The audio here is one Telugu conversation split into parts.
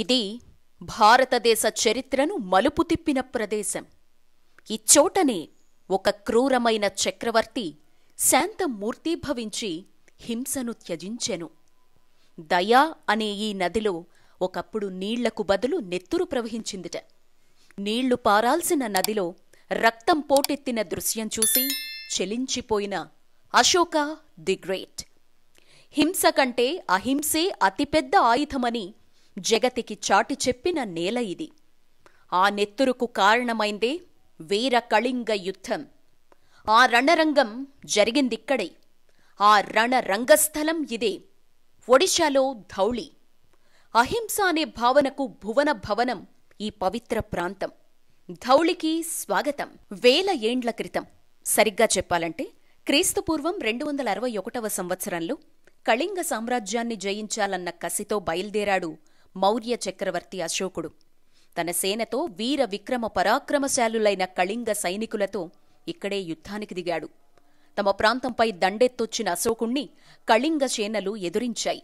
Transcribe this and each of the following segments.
ఇది భారతదేశ చరిత్రను మలుపు తిప్పిన ప్రదేశం ఇచ్చోటనే ఒక క్రూరమైన చక్రవర్తి శాంతమూర్తి భవించి హింసను త్యజించెను దయా అనే ఈ నదిలో ఒకప్పుడు నీళ్లకు బదులు నెత్తురు ప్రవహించిందిట నీళ్లు పారాల్సిన నదిలో రక్తం పోటెత్తిన దృశ్యం చూసి చెలించిపోయిన అశోక ది గ్రేట్ హింస కంటే అహింసే అతిపెద్ద ఆయుధమని జగతికి చాటి చెప్పిన నేల ఇది ఆ నెత్తురుకు కారణమైందే వీర కళింగ యుద్ధం ఆ రణరంగం జరిగిందిక్కడే ఆ రణరంగస్థలం ఇదే ఒడిశాలో ధౌళి అహింస అనే భావనకు భువన భవనం ఈ పవిత్ర ప్రాంతం ధౌళికి స్వాగతం వేల ఏండ్ల క్రితం సరిగ్గా చెప్పాలంటే క్రీస్తుపూర్వం రెండు వందల అరవై ఒకటవ సంవత్సరంలో కళింగ సామ్రాజ్యాన్ని జయించాలన్న కసితో బయల్దేరాడు మౌర్య చక్రవర్తి అశోకుడు తన సేనతో వీర విక్రమ పరాక్రమశాలులైన కళింగ సైనికులతో ఇక్కడే యుద్ధానికి దిగాడు తమ ప్రాంతంపై దండెత్తొచ్చిన అశోకుణ్ణి కళింగ సేనలు ఎదురించాయి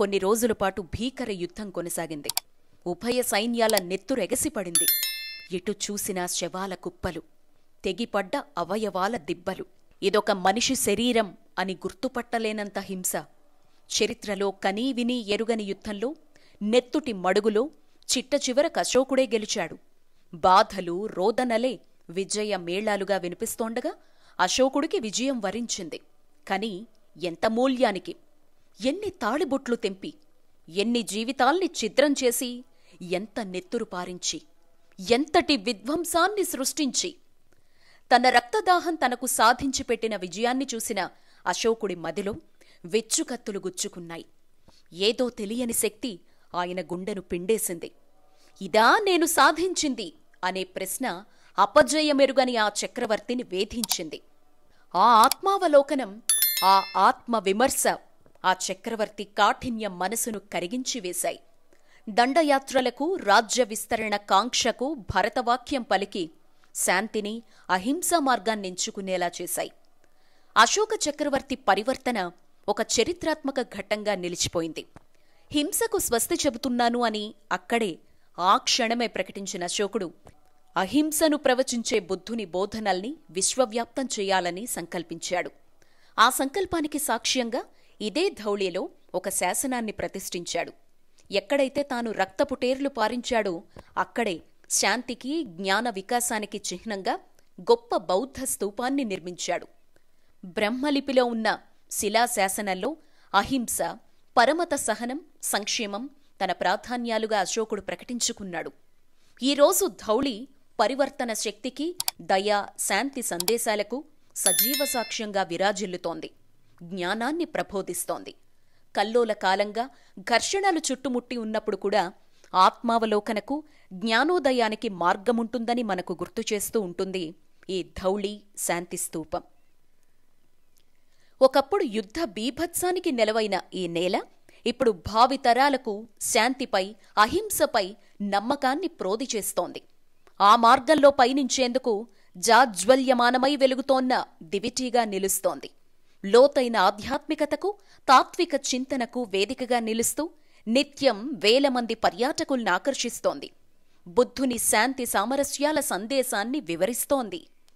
కొన్ని రోజులపాటు భీకర యుద్ధం కొనసాగింది ఉభయ సైన్యాల నెత్తురెగసిపడింది ఎటు చూసినా శవాల కుప్పలు తెగిపడ్డ అవయవాల దిబ్బలు ఇదొక మనిషి శరీరం అని గుర్తుపట్టలేనంత హింస చరిత్రలో కనీవినీ ఎరుగని యుద్ధంలో నెత్తుటి మడుగులో చిట్ట చివర కశోకుడే గెలిచాడు బాధలు రోదనలే విజయ మేళాలుగా వినిపిస్తోండగా అశోకుడికి విజయం వరించింది కాని ఎంత మూల్యానికి ఎన్ని తాళిబొట్లు తెంపి ఎన్ని జీవితాల్ని ఛిద్రం చేసి ఎంత నెత్తురు పారించి ఎంతటి విధ్వంసాన్ని సృష్టించి తన రక్తదాహం తనకు సాధించి పెట్టిన విజయాన్ని చూసిన అశోకుడి మదిలో వెచ్చుకత్తులు గుచ్చుకున్నాయి ఏదో తెలియని శక్తి ఆయన గుండెను పిండేసింది ఇదా నేను సాధించింది అనే ప్రశ్న అపజయమెరుగని ఆ చక్రవర్తిని వేధించింది ఆ ఆత్మావలోకనం ఆ ఆత్మ విమర్శ ఆ చక్రవర్తి కాఠిన్య మనసును కరిగించి వేశాయి దండయాత్రలకు రాజ్య విస్తరణ కాంక్షకు భరతవాక్యం పలికి శాంతిని అహింసా మార్గాన్నించుకునేలా చేశాయి అశోక చక్రవర్తి పరివర్తన ఒక చరిత్రాత్మక ఘట్టంగా నిలిచిపోయింది హింసకు స్వస్తి చెబుతున్నాను అని అక్కడే ఆ క్షణమే ప్రకటించిన అశోకుడు అహింసను ప్రవచించే బుద్ధుని బోధనల్ని విశ్వవ్యాప్తం చేయాలని సంకల్పించాడు ఆ సంకల్పానికి సాక్ష్యంగా ఇదే ధౌళిలో ఒక శాసనాన్ని ప్రతిష్ఠించాడు ఎక్కడైతే తాను రక్తపుటేర్లు పారించాడో అక్కడే శాంతికి జ్ఞాన వికాసానికి చిహ్నంగా గొప్ప బౌద్ధ స్తూపాన్ని నిర్మించాడు బ్రహ్మలిపిలో ఉన్న శిలాశాసనంలో అహింస పరమత సహనం సంక్షేమం తన ప్రాధాన్యాలుగా అశోకుడు ప్రకటించుకున్నాడు ఈరోజు ధౌళి పరివర్తన శక్తికి దయా శాంతి సందేశాలకు సజీవ సాక్ష్యంగా విరాజిల్లుతోంది జ్ఞానాన్ని ప్రబోధిస్తోంది కల్లోల కాలంగా ఘర్షణలు చుట్టుముట్టి ఉన్నప్పుడు కూడా ఆత్మావలోకనకు జ్ఞానోదయానికి మార్గముంటుందని మనకు గుర్తు చేస్తూ ఉంటుంది ఈ ధౌళి శాంతి స్థూపం ఒకప్పుడు యుద్ధ బీభత్సానికి నెలవైన ఈ నేల ఇప్పుడు భావితరాలకు శాంతిపై అహింసపై నమ్మకాన్ని ప్రోదిచేస్తోంది చేస్తోంది ఆ మార్గంలో పయనించేందుకు జాజ్వల్యమానమై వెలుగుతోన్న దివిటీగా నిలుస్తోంది లోతైన ఆధ్యాత్మికతకు తాత్విక చింతనకు వేదికగా నిలుస్తూ నిత్యం వేలమంది పర్యాటకుల్ని ఆకర్షిస్తోంది బుద్ధుని శాంతి సామరస్యాల సందేశాన్ని వివరిస్తోంది